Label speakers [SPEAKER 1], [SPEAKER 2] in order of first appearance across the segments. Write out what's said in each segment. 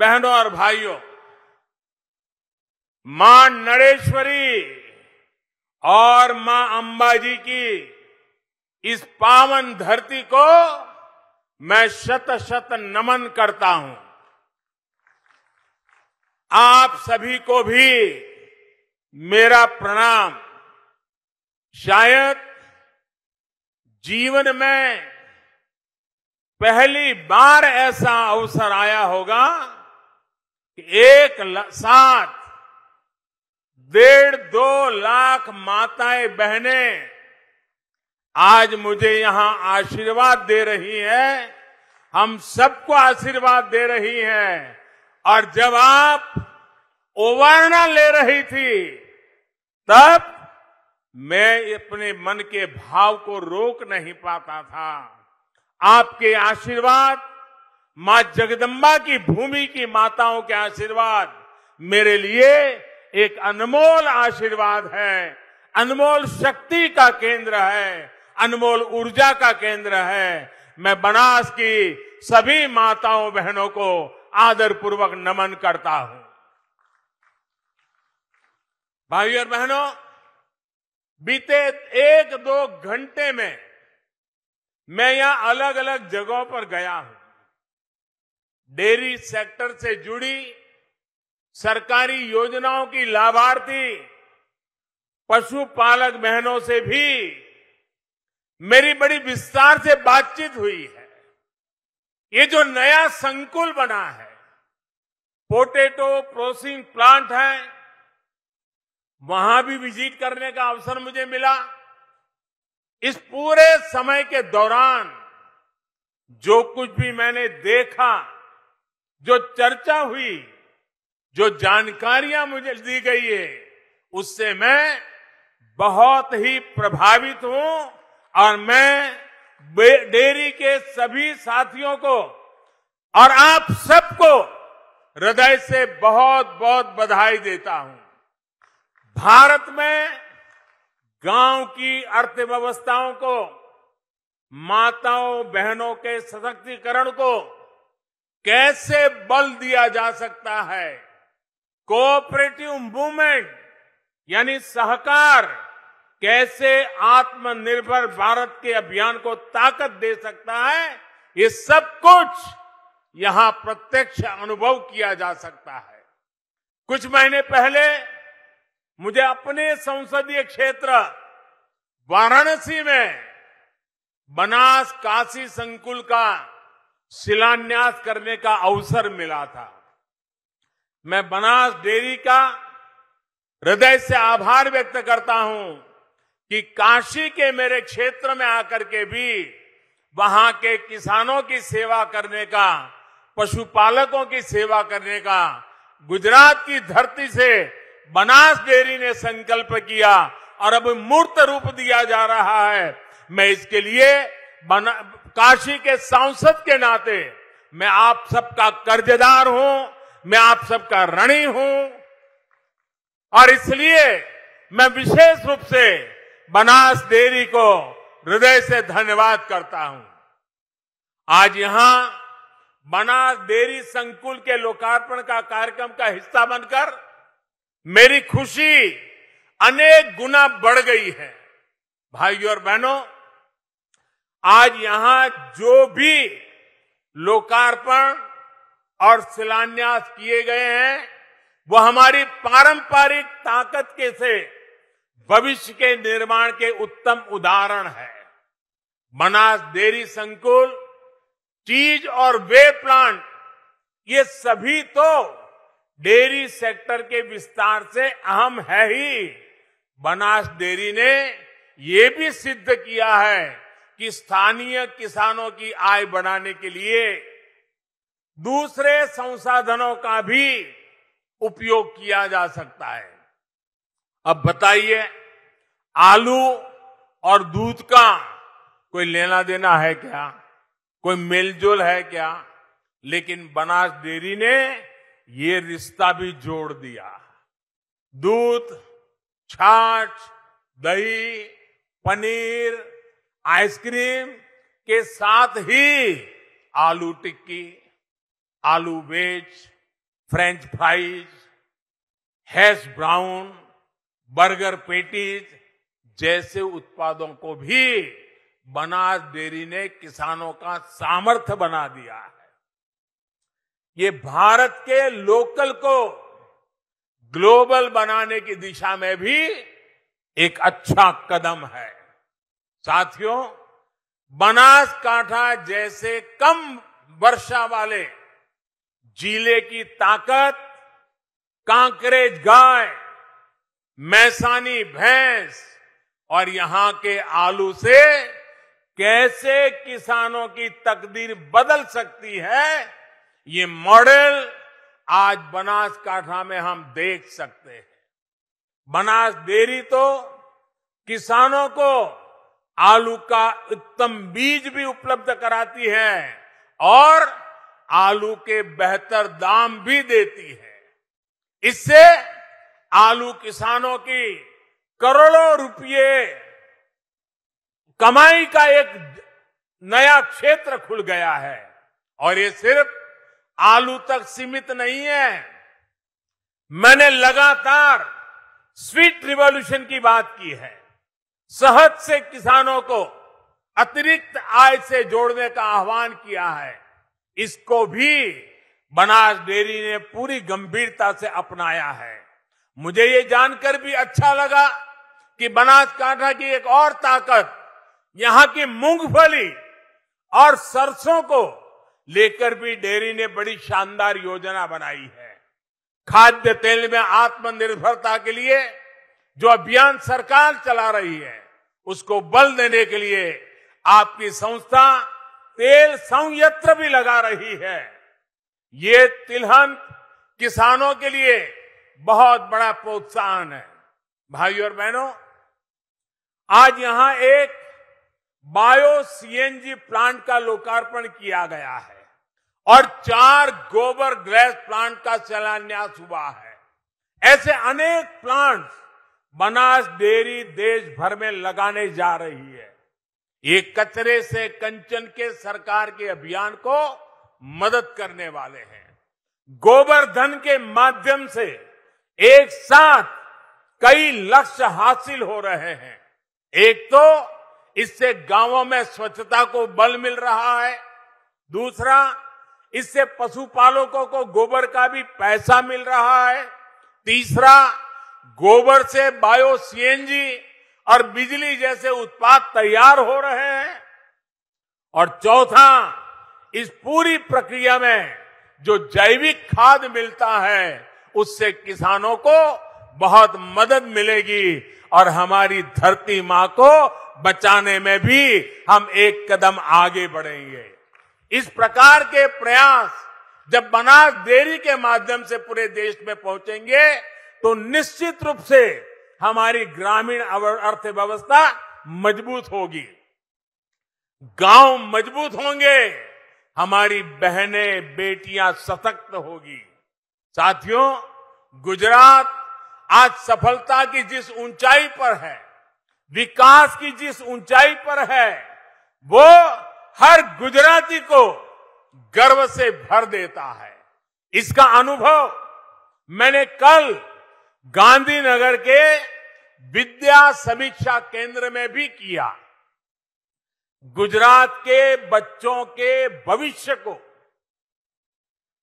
[SPEAKER 1] बहनों और भाइयों मां नरेश्वरी और मां अंबाजी की इस पावन धरती को मैं शत शत नमन करता हूं आप सभी को भी मेरा प्रणाम शायद जीवन में पहली बार ऐसा अवसर आया होगा एक साथ डेढ़ दो लाख माताएं बहनें आज मुझे यहां आशीर्वाद दे रही हैं हम सबको आशीर्वाद दे रही हैं और जब आप ओवरना ले रही थी तब मैं अपने मन के भाव को रोक नहीं पाता था आपके आशीर्वाद मां जगदम्बा की भूमि की माताओं के आशीर्वाद मेरे लिए एक अनमोल आशीर्वाद है अनमोल शक्ति का केंद्र है अनमोल ऊर्जा का केंद्र है मैं बनास की सभी माताओं बहनों को आदर पूर्वक नमन करता हूं भाई और बहनों बीते एक दो घंटे में मैं यहां अलग अलग जगहों पर गया हूं डेयरी सेक्टर से जुड़ी सरकारी योजनाओं की लाभार्थी पशुपालक बहनों से भी मेरी बड़ी विस्तार से बातचीत हुई है ये जो नया संकुल बना है पोटेटो प्रोसेसिंग प्लांट है वहां भी विजिट करने का अवसर मुझे मिला इस पूरे समय के दौरान जो कुछ भी मैंने देखा जो चर्चा हुई जो जानकारियां मुझे दी गई है उससे मैं बहुत ही प्रभावित हूं और मैं डेयरी के सभी साथियों को और आप सबको हृदय से बहुत बहुत बधाई देता हूं भारत में गांव की अर्थव्यवस्थाओं को माताओं बहनों के सशक्तिकरण को कैसे बल दिया जा सकता है कोऑपरेटिव मूवमेंट यानी सहकार कैसे आत्मनिर्भर भारत के अभियान को ताकत दे सकता है ये सब कुछ यहां प्रत्यक्ष अनुभव किया जा सकता है कुछ महीने पहले मुझे अपने संसदीय क्षेत्र वाराणसी में बनास काशी संकुल का शिलान्यास करने का अवसर मिला था मैं बनास डेयरी का हृदय से आभार व्यक्त करता हूं कि काशी के मेरे क्षेत्र में आकर के भी वहां के किसानों की सेवा करने का पशुपालकों की सेवा करने का गुजरात की धरती से बनास डेयरी ने संकल्प किया और अब मूर्त रूप दिया जा रहा है मैं इसके लिए काशी के सांसद के नाते मैं आप सबका कर्जदार हूं मैं आप सबका ऋणी हूं और इसलिए मैं विशेष रूप से बनास डेयरी को हृदय से धन्यवाद करता हूं आज यहां बनास डेयरी संकुल के लोकार्पण का कार्यक्रम का हिस्सा बनकर मेरी खुशी अनेक गुना बढ़ गई है भाइयों और बहनों आज यहां जो भी लोकार्पण और शिलान्यास किए गए हैं वो हमारी पारंपरिक ताकत के से भविष्य के निर्माण के उत्तम उदाहरण है मनास डेयरी संकुल चीज और वे प्लांट ये सभी तो डेयरी सेक्टर के विस्तार से अहम है ही बनास डेयरी ने ये भी सिद्ध किया है कि स्थानीय किसानों की आय बढ़ाने के लिए दूसरे संसाधनों का भी उपयोग किया जा सकता है अब बताइए आलू और दूध का कोई लेना देना है क्या कोई मेलजोल है क्या लेकिन बनास डेयरी ने ये रिश्ता भी जोड़ दिया दूध छाछ दही पनीर आइसक्रीम के साथ ही आलू टिक्की आलू veg French fries hash brown burger patties जैसे उत्पादों को भी बनास डेयरी ने किसानों का सामर्थ्य बना दिया है ये भारत के लोकल को ग्लोबल बनाने की दिशा में भी एक अच्छा कदम है साथियों बनासकांठा जैसे कम वर्षा वाले जिले की ताकत कांकरेज गाय मैसानी भैंस और यहां के आलू से कैसे किसानों की तकदीर बदल सकती है ये मॉडल आज बनासकाठा में हम देख सकते हैं बनास डेयरी तो किसानों को आलू का उत्तम बीज भी उपलब्ध कराती है और आलू के बेहतर दाम भी देती है इससे आलू किसानों की करोड़ों रुपये कमाई का एक नया क्षेत्र खुल गया है और ये सिर्फ आलू तक सीमित नहीं है मैंने लगातार स्वीट रिवॉल्यूशन की बात की है सहज से किसानों को अतिरिक्त आय से जोड़ने का आह्वान किया है इसको भी बनास डेयरी ने पूरी गंभीरता से अपनाया है मुझे ये जानकर भी अच्छा लगा कि बनासकांठा की एक और ताकत यहां की मूंगफली और सरसों को लेकर भी डेयरी ने बड़ी शानदार योजना बनाई है खाद्य तेल में आत्मनिर्भरता के लिए जो अभियान सरकार चला रही है उसको बल देने के लिए आपकी संस्था तेल संयंत्र भी लगा रही है ये तिलहन किसानों के लिए बहुत बड़ा प्रोत्साहन है भाइयों और बहनों आज यहां एक बायो सीएनजी प्लांट का लोकार्पण किया गया है और चार गोबर गैस प्लांट का शिलान्यास हुआ है ऐसे अनेक प्लांट्स बनास डेयरी देश भर में लगाने जा रही है ये कचरे से कंचन के सरकार के अभियान को मदद करने वाले हैं गोबर धन के माध्यम से एक साथ कई लक्ष्य हासिल हो रहे हैं एक तो इससे गांवों में स्वच्छता को बल मिल रहा है दूसरा इससे पशुपालकों को गोबर का भी पैसा मिल रहा है तीसरा गोबर से बायो सीएनजी और बिजली जैसे उत्पाद तैयार हो रहे हैं और चौथा इस पूरी प्रक्रिया में जो जैविक खाद मिलता है उससे किसानों को बहुत मदद मिलेगी और हमारी धरती मां को बचाने में भी हम एक कदम आगे बढ़ेंगे इस प्रकार के प्रयास जब बनास डेयरी के माध्यम से पूरे देश में पहुंचेंगे तो निश्चित रूप से हमारी ग्रामीण अर्थव्यवस्था मजबूत होगी गांव मजबूत होंगे हमारी बहनें बेटियां सशक्त होगी साथियों गुजरात आज सफलता की जिस ऊंचाई पर है विकास की जिस ऊंचाई पर है वो हर गुजराती को गर्व से भर देता है इसका अनुभव मैंने कल गांधीनगर के विद्या समीक्षा केंद्र में भी किया गुजरात के बच्चों के भविष्य को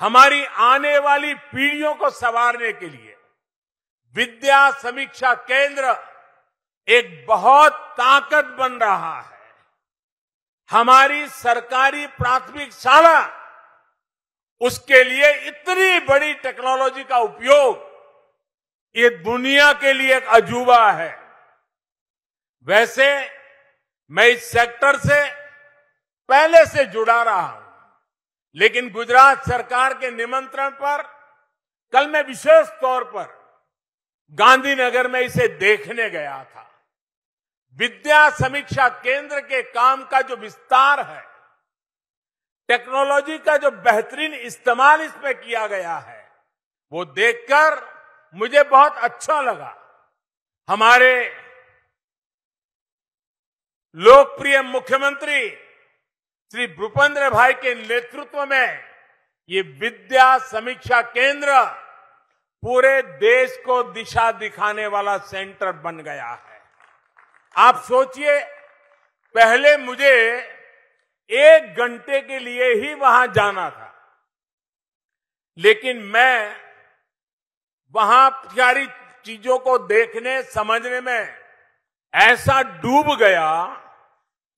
[SPEAKER 1] हमारी आने वाली पीढ़ियों को संवारने के लिए विद्या समीक्षा केंद्र एक बहुत ताकत बन रहा है हमारी सरकारी प्राथमिक शाला उसके लिए इतनी बड़ी टेक्नोलॉजी का उपयोग ये दुनिया के लिए एक अजूबा है वैसे मैं इस सेक्टर से पहले से जुड़ा रहा हूं लेकिन गुजरात सरकार के निमंत्रण पर कल मैं विशेष तौर पर गांधीनगर में इसे देखने गया था विद्या समीक्षा केंद्र के काम का जो विस्तार है टेक्नोलॉजी का जो बेहतरीन इस्तेमाल इसमें किया गया है वो देखकर मुझे बहुत अच्छा लगा हमारे लोकप्रिय मुख्यमंत्री श्री भूपेंद्र भाई के नेतृत्व में ये विद्या समीक्षा केंद्र पूरे देश को दिशा दिखाने वाला सेंटर बन गया है आप सोचिए पहले मुझे एक घंटे के लिए ही वहां जाना था लेकिन मैं वहां सारी चीजों को देखने समझने में ऐसा डूब गया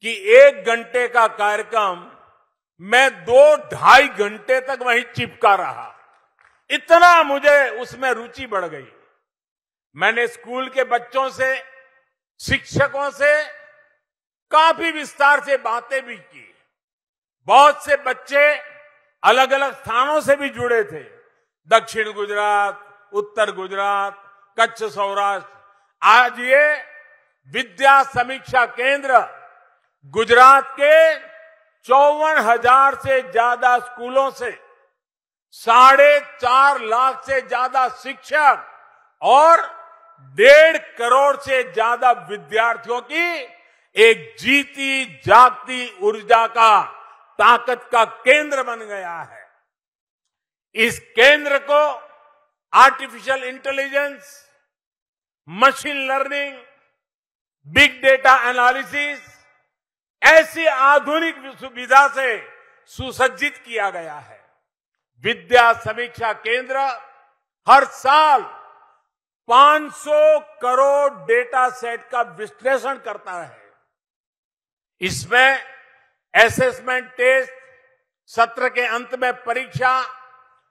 [SPEAKER 1] कि एक घंटे का कार्यक्रम मैं दो ढाई घंटे तक वहीं चिपका रहा इतना मुझे उसमें रुचि बढ़ गई मैंने स्कूल के बच्चों से शिक्षकों से काफी विस्तार से बातें भी की बहुत से बच्चे अलग अलग स्थानों से भी जुड़े थे दक्षिण गुजरात उत्तर गुजरात कच्छ सौराष्ट्र आज ये विद्या समीक्षा केंद्र गुजरात के चौवन हजार से ज्यादा स्कूलों से साढ़े चार लाख से ज्यादा शिक्षक और डेढ़ करोड़ से ज्यादा विद्यार्थियों की एक जीती जागती ऊर्जा का ताकत का केंद्र बन गया है इस केंद्र को artificial intelligence machine learning big data analysis ऐसी आधुनिक सुविधा से सुसज्जित किया गया है विद्या समीक्षा केंद्र हर साल 500 करोड़ डेटा सेट का विश्लेषण करता है इसमें एसेसमेंट टेस्ट सत्र के अंत में परीक्षा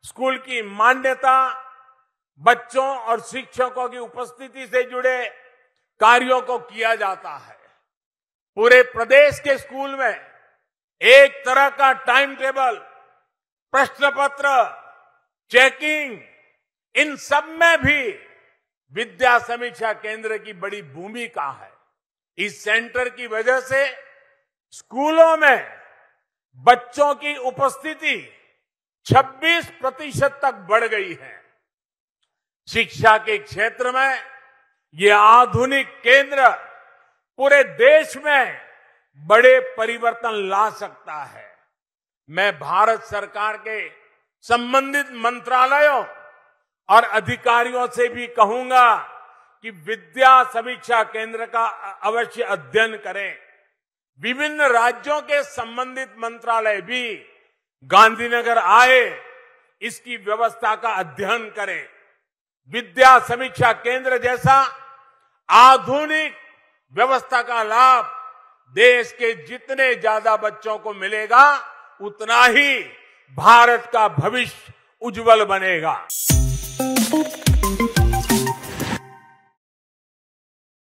[SPEAKER 1] स्कूल की मान्यता बच्चों और शिक्षकों की उपस्थिति से जुड़े कार्यों को किया जाता है पूरे प्रदेश के स्कूल में एक तरह का टाइम टेबल प्रश्न पत्र चेकिंग इन सब में भी विद्या समीक्षा केंद्र की बड़ी भूमिका है इस सेंटर की वजह से स्कूलों में बच्चों की उपस्थिति 26 प्रतिशत तक बढ़ गई है शिक्षा के क्षेत्र में ये आधुनिक केंद्र पूरे देश में बड़े परिवर्तन ला सकता है मैं भारत सरकार के संबंधित मंत्रालयों और अधिकारियों से भी कहूंगा कि विद्या समीक्षा केंद्र का अवश्य अध्ययन करें विभिन्न राज्यों के संबंधित मंत्रालय भी गांधीनगर आए इसकी व्यवस्था का अध्ययन करें विद्या समीक्षा केंद्र जैसा आधुनिक व्यवस्था का लाभ देश के जितने ज्यादा बच्चों को मिलेगा उतना ही भारत का भविष्य उज्जवल बनेगा